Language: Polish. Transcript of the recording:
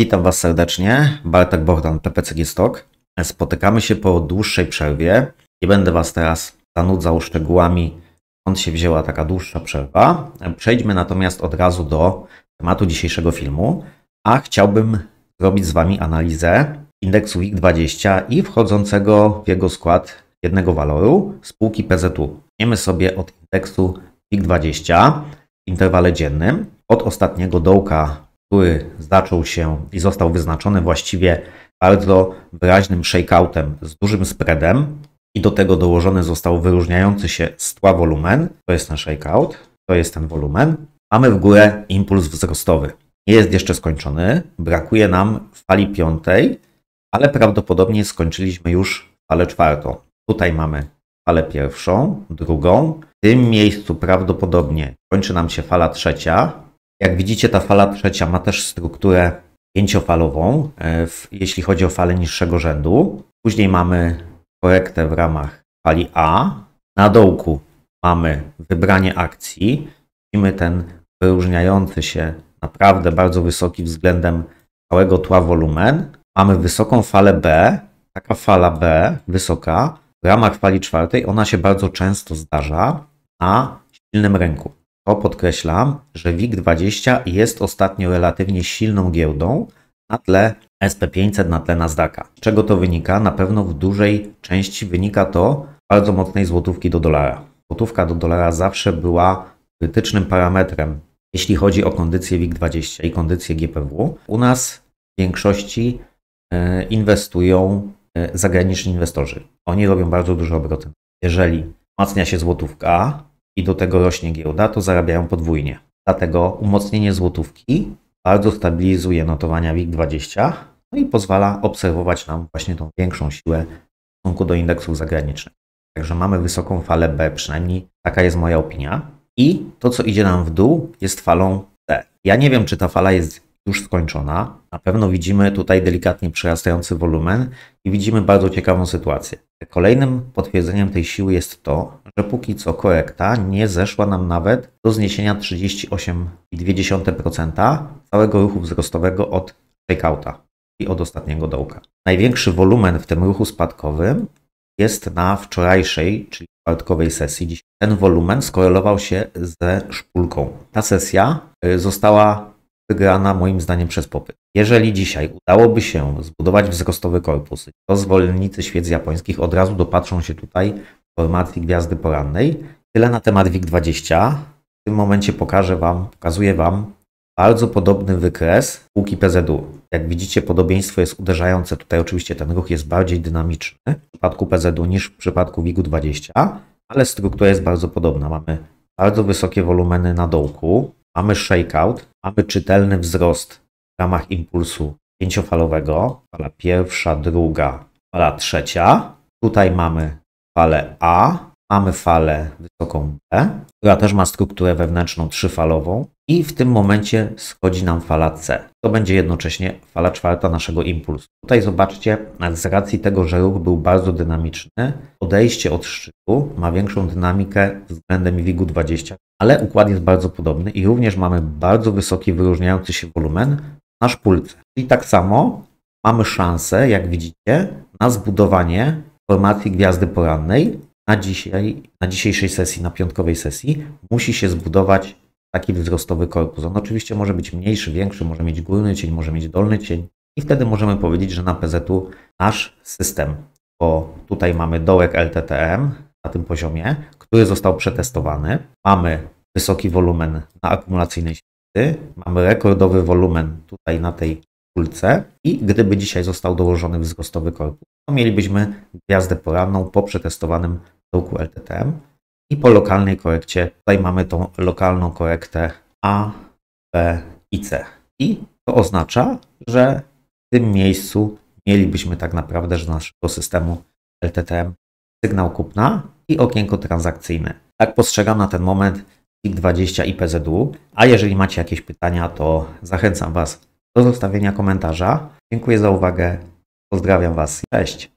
Witam Was serdecznie, Bartek Bogdan, PPCG Stock. Spotykamy się po dłuższej przerwie. Nie będę Was teraz zanudzał szczegółami, skąd się wzięła taka dłuższa przerwa. Przejdźmy natomiast od razu do tematu dzisiejszego filmu, a chciałbym zrobić z Wami analizę indeksu WIG20 i wchodzącego w jego skład jednego waloru spółki PZU. Niemy sobie od indeksu WIG20 w interwale dziennym od ostatniego dołka który zaczął się i został wyznaczony właściwie bardzo wyraźnym shakeoutem z dużym spreadem i do tego dołożony został wyróżniający się z tła wolumen. To jest ten shakeout, to jest ten wolumen. Mamy w górę impuls wzrostowy. Nie jest jeszcze skończony, brakuje nam fali piątej, ale prawdopodobnie skończyliśmy już falę czwartą. Tutaj mamy falę pierwszą, drugą. W tym miejscu prawdopodobnie kończy nam się fala trzecia, jak widzicie, ta fala trzecia ma też strukturę pięciofalową, e, jeśli chodzi o fale niższego rzędu. Później mamy korektę w ramach fali A. Na dołku mamy wybranie akcji. Widzimy ten wyróżniający się naprawdę bardzo wysoki względem całego tła wolumen. Mamy wysoką falę B. Taka fala B, wysoka, w ramach fali czwartej, ona się bardzo często zdarza na silnym rynku. To podkreślam, że WIG20 jest ostatnio relatywnie silną giełdą na tle SP500, na tle Nasdaqa. Z czego to wynika? Na pewno w dużej części wynika to bardzo mocnej złotówki do dolara. Złotówka do dolara zawsze była krytycznym parametrem, jeśli chodzi o kondycję WIG20 i kondycję GPW. U nas w większości e, inwestują e, zagraniczni inwestorzy. Oni robią bardzo duże obroty. Jeżeli wzmacnia się złotówka, i do tego rośnie giełda, to zarabiają podwójnie. Dlatego umocnienie złotówki bardzo stabilizuje notowania WIG20 no i pozwala obserwować nam właśnie tą większą siłę w stosunku do indeksów zagranicznych. Także mamy wysoką falę B, przynajmniej taka jest moja opinia. I to, co idzie nam w dół, jest falą C. Ja nie wiem, czy ta fala jest już skończona. Na pewno widzimy tutaj delikatnie przerastający wolumen i widzimy bardzo ciekawą sytuację. Kolejnym potwierdzeniem tej siły jest to, że póki co korekta nie zeszła nam nawet do zniesienia 38,2% całego ruchu wzrostowego od shakeouta i od ostatniego dołka. Największy wolumen w tym ruchu spadkowym jest na wczorajszej, czyli czwartkowej sesji. Ten wolumen skorelował się ze szpulką. Ta sesja y, została wygrana moim zdaniem przez popyt. Jeżeli dzisiaj udałoby się zbudować wzrostowy korpus, to zwolennicy świec japońskich od razu dopatrzą się tutaj formacji Gwiazdy Porannej. Tyle na temat WIG20. W tym momencie pokażę Wam, pokazuję Wam bardzo podobny wykres spółki PZU. Jak widzicie, podobieństwo jest uderzające. Tutaj oczywiście ten ruch jest bardziej dynamiczny w przypadku PZU niż w przypadku WIG-20, ale struktura jest bardzo podobna. Mamy bardzo wysokie wolumeny na dołku, mamy shakeout, mamy czytelny wzrost w ramach impulsu pięciofalowego, fala pierwsza, druga, fala trzecia. Tutaj mamy falę A, mamy falę wysoką B, która też ma strukturę wewnętrzną trzyfalową i w tym momencie schodzi nam fala C. To będzie jednocześnie fala czwarta naszego impulsu. Tutaj zobaczcie, z racji tego, że ruch był bardzo dynamiczny, odejście od szczytu ma większą dynamikę względem WIG-u 20, ale układ jest bardzo podobny i również mamy bardzo wysoki wyróżniający się wolumen na szpulce. Czyli tak samo mamy szansę, jak widzicie, na zbudowanie formacji gwiazdy porannej na, dzisiaj, na dzisiejszej sesji, na piątkowej sesji, musi się zbudować taki wzrostowy korpus. On oczywiście może być mniejszy, większy, może mieć górny cień, może mieć dolny cień. I wtedy możemy powiedzieć, że na PZU nasz system, bo tutaj mamy dołek LTTM na tym poziomie, który został przetestowany. Mamy wysoki wolumen na akumulacyjnej sieci, mamy rekordowy wolumen tutaj na tej kulce i gdyby dzisiaj został dołożony wzrostowy korpus, to mielibyśmy gwiazdę poranną po przetestowanym druku LTTM i po lokalnej korekcie. Tutaj mamy tą lokalną korektę A, B i C. I to oznacza, że w tym miejscu mielibyśmy tak naprawdę z naszego systemu LTTM sygnał kupna i okienko transakcyjne. Tak postrzegam na ten moment PIK20 i PZU. A jeżeli macie jakieś pytania, to zachęcam Was do zostawienia komentarza. Dziękuję za uwagę. Pozdrawiam Was. Cześć.